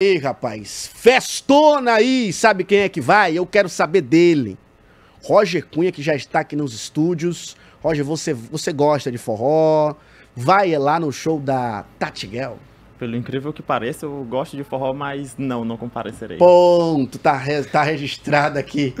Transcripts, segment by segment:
Ei, rapaz, festona aí, sabe quem é que vai? Eu quero saber dele. Roger Cunha, que já está aqui nos estúdios. Roger, você, você gosta de forró? Vai lá no show da Tatiguel? Pelo incrível que pareça, eu gosto de forró, mas não, não comparecerei. Ponto, tá, re, tá registrada aqui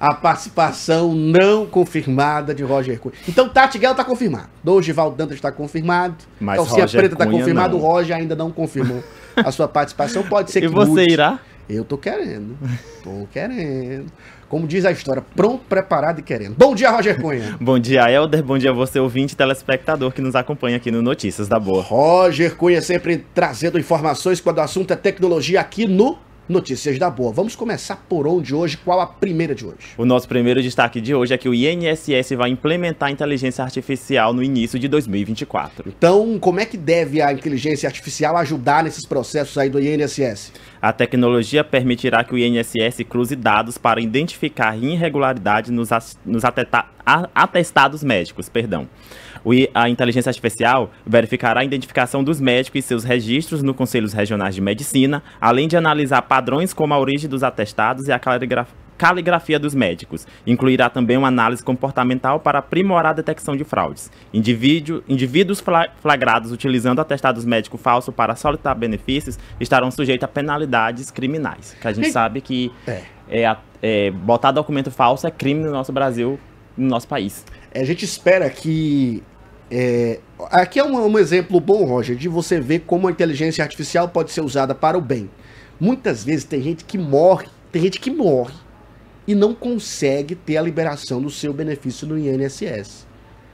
a participação não confirmada de Roger Cunha. Então, Tatiguel tá confirmado. Dogival Dantas está confirmado. Mas Calcinha Roger Preta tá confirmado. Não. O Roger ainda não confirmou a sua participação. Pode ser que. E você mude. irá? Eu tô querendo. Tô querendo. Como diz a história, pronto, preparado e querendo. Bom dia, Roger Cunha. bom dia, Helder. Bom dia, você ouvinte telespectador que nos acompanha aqui no Notícias da Boa. Roger Cunha sempre trazendo informações quando o assunto é tecnologia aqui no Notícias da Boa. Vamos começar por onde hoje? Qual a primeira de hoje? O nosso primeiro destaque de hoje é que o INSS vai implementar a inteligência artificial no início de 2024. Então, como é que deve a inteligência artificial ajudar nesses processos aí do INSS? A tecnologia permitirá que o INSS cruze dados para identificar irregularidade nos, nos atestados médicos. Perdão. a inteligência artificial verificará a identificação dos médicos e seus registros no Conselhos Regionais de Medicina, além de analisar padrões como a origem dos atestados e a caligrafia dos médicos. Incluirá também uma análise comportamental para aprimorar a detecção de fraudes. Indivíduo, indivíduos flagrados utilizando atestados médico falso para solicitar benefícios estarão sujeitos a penalidades criminais. Que a gente e... sabe que é. É, é, botar documento falso é crime no nosso Brasil, no nosso país. É, a gente espera que é, aqui é um, um, exemplo bom, Roger, de você ver como a inteligência artificial pode ser usada para o bem. Muitas vezes tem gente que morre, tem gente que morre e não consegue ter a liberação do seu benefício no INSS.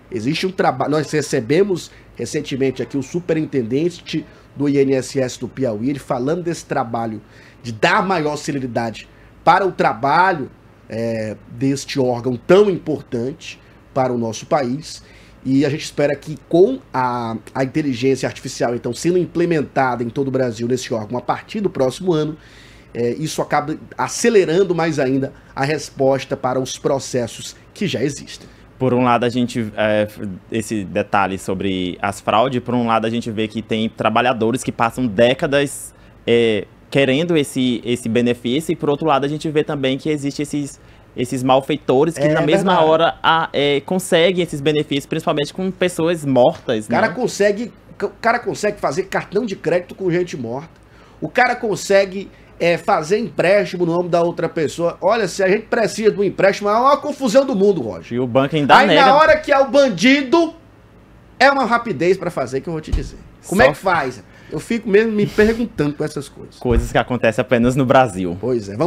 Existe um trabalho. Nós recebemos recentemente aqui o superintendente do INSS do Piauí, ele falando desse trabalho de dar maior celeridade para o trabalho é, deste órgão tão importante para o nosso país. E a gente espera que com a, a inteligência artificial, então, sendo implementada em todo o Brasil nesse órgão a partir do próximo ano, é, isso acaba acelerando mais ainda a resposta para os processos que já existem. Por um lado, a gente. É, esse detalhe sobre as fraudes, por um lado, a gente vê que tem trabalhadores que passam décadas é, querendo esse, esse benefício, e por outro lado, a gente vê também que existe esses esses malfeitores que é, na mesma verdade. hora a, é, conseguem esses benefícios, principalmente com pessoas mortas. O cara, né? consegue, o cara consegue fazer cartão de crédito com gente morta. O cara consegue é, fazer empréstimo no nome da outra pessoa. Olha, se a gente precisa de um empréstimo, é a maior confusão do mundo, Roger. E o banco ainda Aí nega. na hora que é o bandido, é uma rapidez para fazer que eu vou te dizer. Como é Só... é que faz? Eu fico mesmo me perguntando com essas coisas. Coisas que acontecem apenas no Brasil. Pois é. Vamos